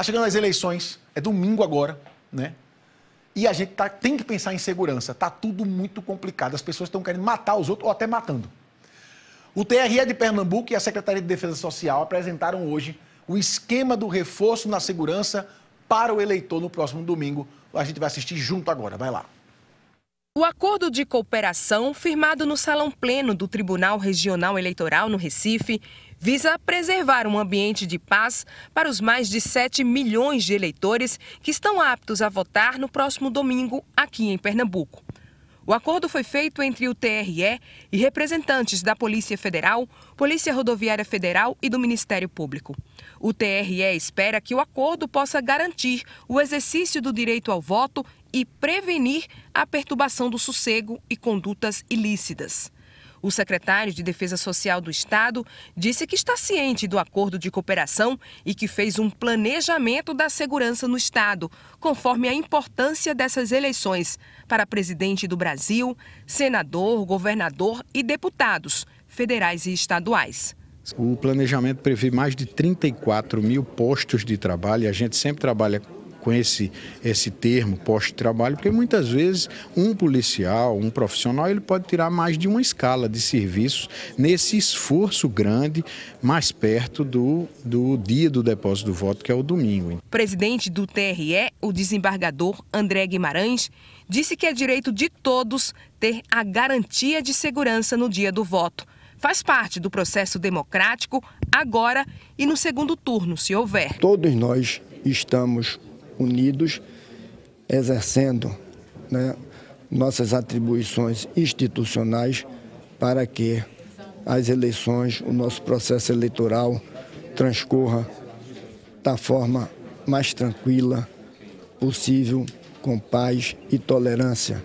Tá chegando as eleições, é domingo agora, né? E a gente tá, tem que pensar em segurança. Tá tudo muito complicado. As pessoas estão querendo matar os outros ou até matando. O TRE de Pernambuco e a Secretaria de Defesa Social apresentaram hoje o esquema do reforço na segurança para o eleitor no próximo domingo. A gente vai assistir junto agora. Vai lá. O acordo de cooperação, firmado no Salão Pleno do Tribunal Regional Eleitoral no Recife, visa preservar um ambiente de paz para os mais de 7 milhões de eleitores que estão aptos a votar no próximo domingo aqui em Pernambuco. O acordo foi feito entre o TRE e representantes da Polícia Federal, Polícia Rodoviária Federal e do Ministério Público. O TRE espera que o acordo possa garantir o exercício do direito ao voto e prevenir a perturbação do sossego e condutas ilícitas. O secretário de Defesa Social do Estado disse que está ciente do acordo de cooperação e que fez um planejamento da segurança no Estado, conforme a importância dessas eleições para presidente do Brasil, senador, governador e deputados federais e estaduais. O planejamento prevê mais de 34 mil postos de trabalho e a gente sempre trabalha com esse, esse termo pós-trabalho, porque muitas vezes um policial, um profissional, ele pode tirar mais de uma escala de serviços nesse esforço grande mais perto do, do dia do depósito do voto, que é o domingo. Presidente do TRE, o desembargador André Guimarães, disse que é direito de todos ter a garantia de segurança no dia do voto. Faz parte do processo democrático agora e no segundo turno, se houver. Todos nós estamos unidos, exercendo né, nossas atribuições institucionais para que as eleições, o nosso processo eleitoral transcorra da forma mais tranquila possível, com paz e tolerância.